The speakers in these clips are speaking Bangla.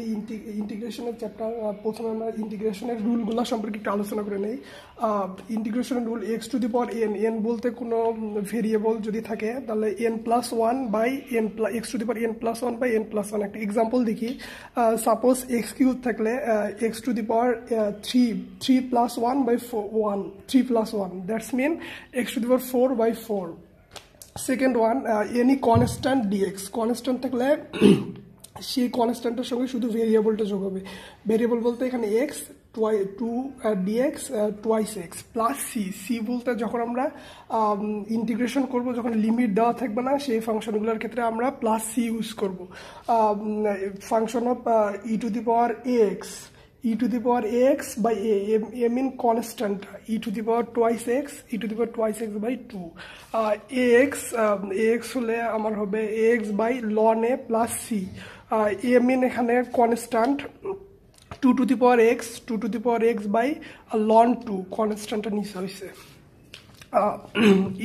মেইনলি ইন্টিগ্রেশনের চ্যাপ্টার প্রথমে আমরা ইন্টিগ্রেশনের রুলগুলো সম্পর্কে একটু আলোচনা করে নেই ইন্টিগ্রেশনের rule x to the power n n বলতে কোনো ভেরিয়েবল যদি থাকে তাহলে n plus one by n plus x to the power n plus one by n plus one একটা এক্সাম্পল দেখি সাপোজ এক্স কিউব থাকলে x to the power three three plus one by four one three plus one that's mean x to the power four by four second one any constant dx constant থাকলে সেই কনস্ট্যান্টের সঙ্গে শুধু ভেরিয়েবলটা যোগ হবে ভেরিয়েবল বলতে এখানে x twice to dx twice x plus c c বলতে যখন আমরা ইন্টিগ্রেশন um, করব যখন লিমিট দেওয়া থাকবে না সেই ফাংশনগুলোর ক্ষেত্রে আমরা প্লাস সি ইউজ করব function of e to the power x e to the power x by a, a, a mean constant, e to the power twice x, e to the power twice x by 2. Uh, ax, ax হলে আমার হবে ax by ln a plus c. Uh, a mean এখানে constant, 2 to the power x, 2 to the power x by ln 2, কনস্ট্যান্টটা নিচে হয়েছে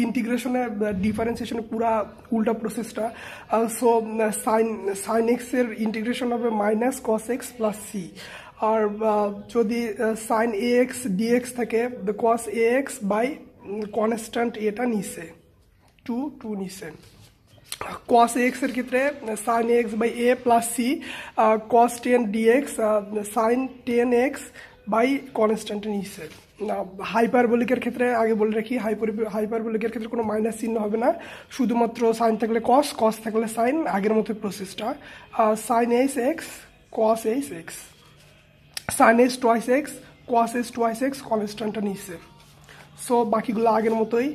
ইন্টিগ্রেশনে ডিফারেন্সিয়েশনে পুরা উল্টা প্রসেসটা সো সাইন সাইন এক্সের ইন্টিগ্রেশন হবে minus cos x plus c আর যদি সাইন এ এক্স ডিএক্স থাকে cos a x by constant এটা নিছে টু টু নিছে কস এক্সের ক্ষেত্রে sine x by a plus c cos tan dx sine tan x by constant হাইপার বলিকের ক্ষেত্রে আগে বলে রাখি হাইপার হাইপারবোলিকের ক্ষেত্রে কোনো মাইনাস চিহ্ন হবে না শুধুমাত্র সাইন থাকলে কস কস থাকলে সাইন আগের মতো প্রসেসটা sine h x cos h x sine s twice x cos s twice x কনস্ট্যান্টটা নিচ্ছে সো বাকিগুলো আগের মতোই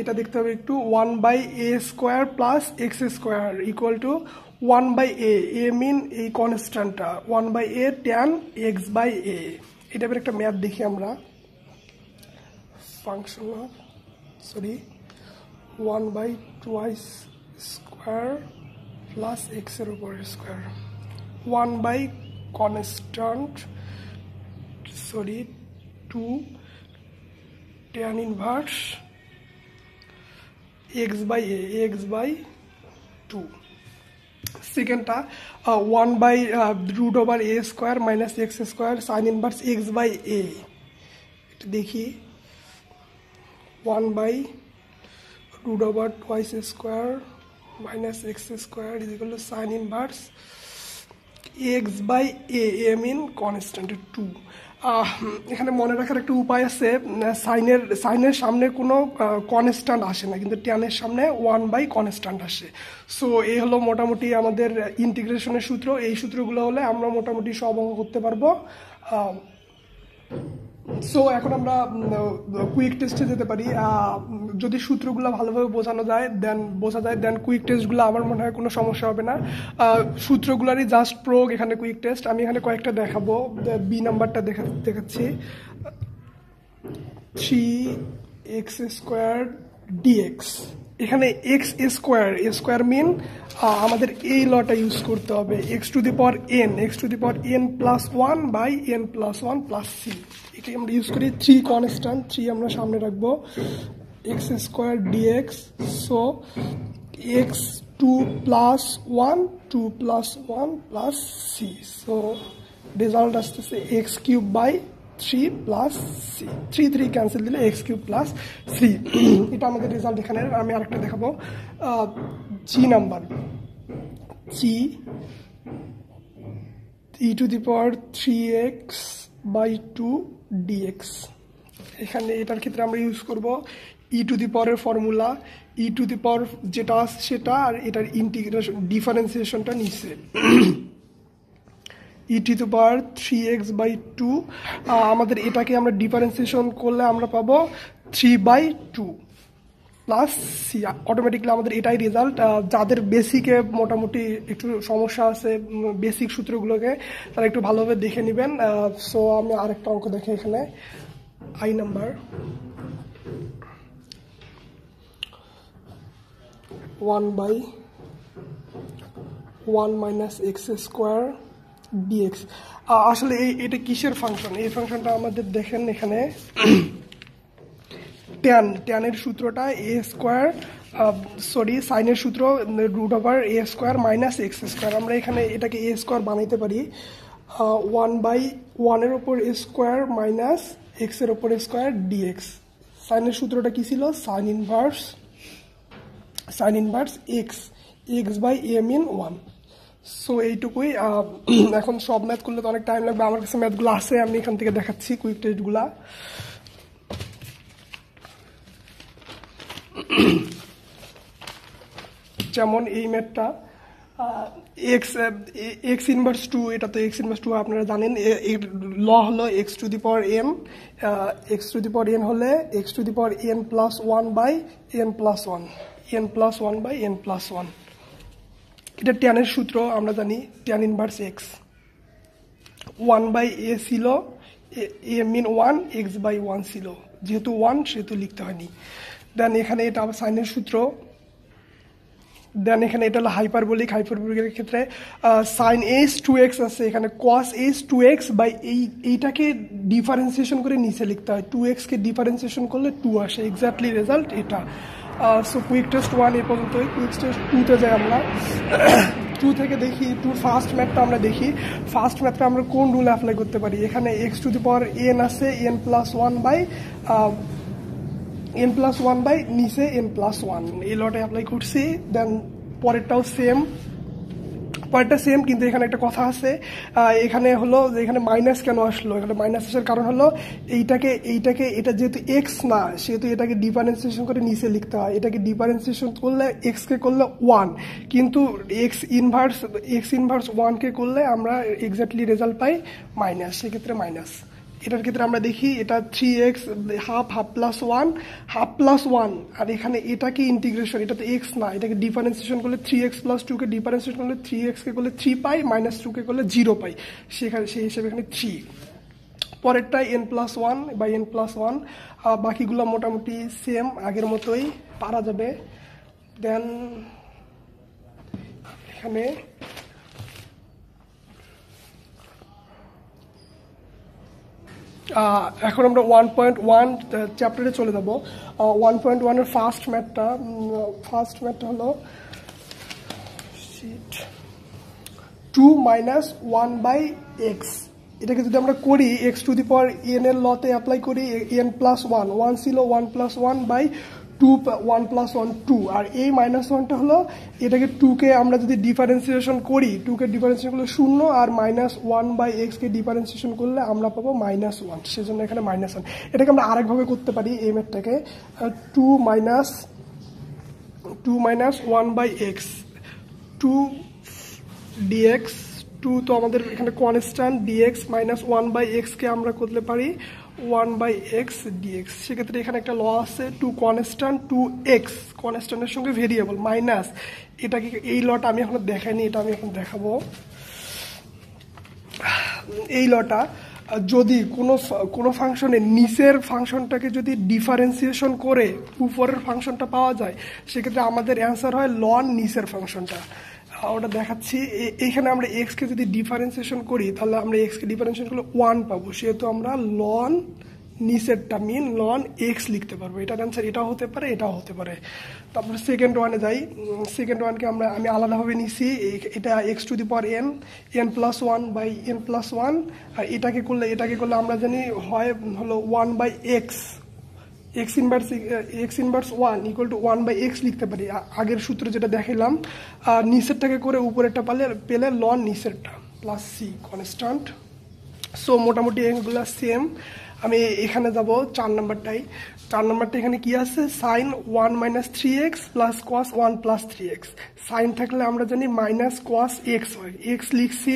এটা দেখতে হবে একটু one by a square plus x square equal to one by a a mean এই কনস্ট্যান্টটা one by a tan x by a এটা একটা ম্যাথ দেখি আমরা function sorry one by twice square plus এক্সের উপর square one by constant sorry to tan inverse x by a x by two সেকেন্ডটা one by root over a square minus x square sine inverse x by a এটা দেখি one by root over twice square minus x square is equal to sine x by a m in constant to এখানে মনে রাখার একটা উপায় আছে সাইনের সাইনের সামনে কোনো কনস্ট্যান্ট আসে না কিন্তু ট্যানের সামনে ওয়ান বাই কনস্ট্যান্ট আসে সো এই হলো মোটামুটি আমাদের ইন্টিগ্রেশনের সূত্র এই সূত্রগুলো হলে আমরা মোটামুটি সব অঙ্গ করতে পারবো সো এখন আমরা কুইক টেস্টে যেতে পারি যদি সূত্রগুলো ভালোভাবে বোঝানো যায় দেন বোঝা যায় দেন কুইক টেস্টগুলো আমার মনে হয় কোনো সমস্যা হবে না সূত্রগুলোরই জাস্ট প্রয়োগ এখানে কুইক টেস্ট আমি এখানে কয়েকটা দেখাবো বি নাম্বারটা দেখা দেখাচ্ছি থ্রি এক্স স্কোয়ার ডিএক্স এখানে এক্স স্কোয়ার স্কোয়ার মিন আমাদের এই লটা ইউজ করতে হবে x to the power n x to the power n plus one by n plus one plus c এটি আমরা ইউজ করি থ্রি কনস্ট্যান্ট থ্রি আমরা সামনে রাখবো x square dx so x two plus one two plus one plus c so result আসতেছে x cube by three plus c three three cancel দিলে এক্স কিউব প্লাস সি এটা আমাদের রেজাল্ট এখানে আমি আরেকটা দেখাবো G number G e to the power three x by two dx এখানে এটার ক্ষেত্রে আমরা ইউজ করব ই টু দি পাওয়ারের ফর্মুলা ই টু দি পাওয়ার যেটা আছে সেটা আর এটার ইন্টিগ্রেশন ডিফারেন্সিয়েশনটা নিচ্ছে e to the power three x by two আমাদের এটাকে আমরা ডিফারেন্সিয়েশন করলে আমরা পাবো three by two plus automatically আমাদের এটাই রেজাল্ট যাদের বেসিকে মোটামুটি একটু সমস্যা আছে বেসিক সূত্রগুলোকে তারা একটু ভালোভাবে দেখে নেবেন সো আমি আরেকটা অঙ্ক দেখি এখানে I number one by one minus x square dx আসলে এই এটা কিসের ফাংশন এই ফাংশনটা আমাদের দেখেন এখানে ট্যান ট্যানের সূত্রটা এ স্কোয়ার সরি সাইনের সূত্র root over a square minus x square আমরা এখানে এটাকে এ স্কোয়ার বানাইতে পারি ওয়ান বাই ওয়ানের ওপর স্কোয়ার মাইনাস এক্সের ওপর স্কোয়ার ডিএক্স সাইনের সূত্রটা কী ছিল sine inverse sine inverse x x by m in one so এইটুকুই uh, এখন সব ম্যাথ করলে তো অনেক টাইম লাগবে আমার কাছে ম্যাথগুলো আছে আমি এখান থেকে দেখাচ্ছি কুইক টেস্টগুলা যেমন এই ম্যাটটা এক্স এক্স ইনভার্স টু এটা তো এক্স ইনভার্স টু আপনারা জানেন ল হলো x to the power m x to the power n হলে x to the power n plus one by n plus one n plus one by n plus one এটা ট্যানের সূত্র আমরা জানি tan inverse x one by a ছিল a mean one x by one ছিল যেহেতু ওয়ান সেহেতু লিখতে হয়নি দেন এখানে এটা সাইনের সূত্র দেন এখানে এটা হলো হাইপার হাইপারবোলিকের ক্ষেত্রে সাইন এস টু এক্স আছে এখানে cos s two x by এই এইটাকে ডিফারেন্সিয়েশন করে নিচে লিখতে হয় টু এক্সকে ডিফারেন্সিয়েশন করলে টু আসে এক্স্যাক্টলি রেজাল্ট এটা so quick test one A পর্যন্তই কুইক টেস্ট টুতে যাই আমরা টু থেকে দেখি টু ফার্স্ট ম্যাথটা আমরা দেখি ফার্স্ট ম্যাথটা আমরা কোন রুল অ্যাপ্লাই করতে পারি এখানে x to the power n আছে n plus one by m plus one by নিচে এম প্লাস ওয়ান এই লটে অ্যাপ্লাই করছি দেন পরেরটাও সেম পয়েন্টটা সেম কিন্তু এখানে একটা কথা আছে এখানে হলো যে এখানে মাইনাস কেন আসলো এখানে মাইনাস আসার কারণ হলো এইটাকে এইটাকে এটা যেহেতু এক্স না সেহেতু এটাকে ডিফারেন্সিয়েশন করে নিচে লিখতে হয় এটাকে ডিফারেন্সিয়েশন করলে এক্সকে করলে ওয়ান কিন্তু এক্স ইনভার্স এক্স ইনভার্স ওয়ানকে করলে আমরা এক্স্যাক্টলি রেজাল্ট পাই মাইনাস সেক্ষেত্রে মাইনাস এটার ক্ষেত্রে আমরা দেখি এটা three x half half plus one half plus one আর এখানে এটাকে ইন্টিগ্রেশন এটাতে এক্স না এটাকে ডিফারেন্সিয়েশন করলে থ্রি এক্স প্লাস টুকে ডিফারেন্সিয়েশন করলে থ্রি এক্সকে করলে থ্রি পাই মাইনাস টুকে করলে জিরো পাই সেখানে সেই হিসেবে এখানে থ্রি পরেরটাই এন প্লাস ওয়ান বা এন প্লাস ওয়ান বাকিগুলো মোটামুটি সেম আগের মতোই পারা যাবে দেন এখানে এখন আমরা ওয়ান পয়েন্ট ওয়ান চ্যাপ্টারে চলে যাবো ওয়ান পয়েন্ট ওয়ানের ফার্স্ট ম্যাটটা ফার্স্ট ম্যাথটা হলো two minus one by x এটাকে যদি আমরা করি x to the power n এর লতে অ্যাপ্লাই করি এন প্লাস ওয়ান ওয়ান ছিল one plus one by two one plus one two আর এই মাইনাস ওয়ানটা হলো এটাকে টুকে আমরা যদি ডিফারেন্সিয়েশন করি টুকে ডিফারেন্সিয়েশন করলে শূন্য আর মাইনাস ওয়ান বাই এক্সকে ডিফারেন্সিয়েশন করলে আমরা পাবো মাইনাস ওয়ান সেজন্য এখানে মাইনাস ওয়ান এটাকে আমরা আরেকভাবে করতে পারি এম এরটাকে two minus two minus one by x two dx two তো আমাদের এখানে constant dx minus one by এক্সকে আমরা করতে পারি ওয়ান বাই এক্স ডিএক্স সেক্ষেত্রে এখানে একটা ল আছে টু কনস্ট্যান্ট টু এক্স কনস্ট্যান্টের সঙ্গে ভেরিয়েবল মাইনাস এটাকে এই লটা আমি এখন দেখাইনি এটা আমি এখন দেখাবো এই লটা যদি কোনো কোনো ফাংশনে নিচের ফাংশনটাকে যদি ডিফারেন্সিয়েশন করে উপরের ফাংশনটা পাওয়া যায় সেক্ষেত্রে আমাদের অ্যান্সার হয় লন নিচের ফাংশনটা ওটা দেখাচ্ছি এখানে আমরা এক্সকে যদি ডিফারেন্সিয়েশন করি তাহলে আমরা এক্সকে ডিফারেন্সিয়েশন করলে ওয়ান পাবো সেহেতু আমরা লন নিচেরটা মিন লন এক্স লিখতে পারবো এটার অ্যান্সার এটাও হতে পারে এটাও হতে পারে তারপরে সেকেন্ড ওয়ানে যাই সেকেন্ড ওয়ানকে আমরা আমি আলাদাভাবে নিছি এটা x to the power n n plus one by n plus one আর এটাকে করলে এটাকে করলে আমরা জানি হয় হলো one by x x inverse x inverse one equal to one by x লিখতে পারি আগের সূত্র যেটা দেখালাম আর নিচেরটাকে করে উপরেরটা পালে পেলে লন নিচেরটা প্লাস সি কনস্ট্যান্ট সো মোটামুটি এগুলো সেম আমি এখানে যাব চার নাম্বারটাই চার নাম্বারটা এখানে কি আছে sine one minus three x plus cos one plus three x sine থাকলে আমরা জানি মাইনাস কোয়াস এক্স হয় এক্স লিখছি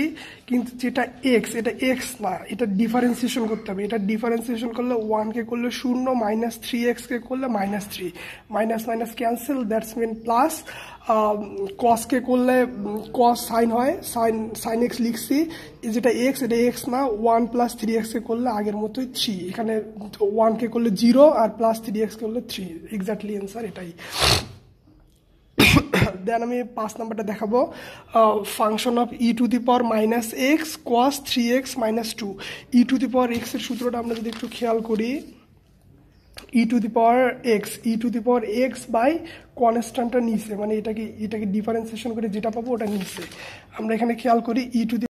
কিন্তু যেটা এক্স এটা এক্স না এটা ডিফারেন্সিয়েশন করতে হবে এটা ডিফারেন্সিয়েশন করলে ওয়ানকে করলে শূন্য মাইনাস থ্রি এক্সকে করলে minus three minus minus cancel that's mean plus কসকে করলে কস সাইন হয় সাইন সাইন এক্স লিখছি যেটা এক্স এটা এক্স না ওয়ান প্লাস থ্রি এক্সকে করলে আগের মতোই থ্রি থ্রি এখানে কে করলে জিরো আর প্লাস থ্রি এক্স করলে থ্রি এক্স্যাক্টলি অ্যান্সার এটাই দেন আমি পাঁচ নাম্বারটা দেখাবো function of e to the power minus x cos three x minus two e to the power এক্সের সূত্রটা আমরা যদি একটু খেয়াল করি e to the power x e to the power x by কনস্ট্যান্টটা নিচে মানে এটাকে এটাকে ডিফারেন্সিয়েশন করে যেটা পাবো ওটা নিচে আমরা এখানে খেয়াল করি ই টু দি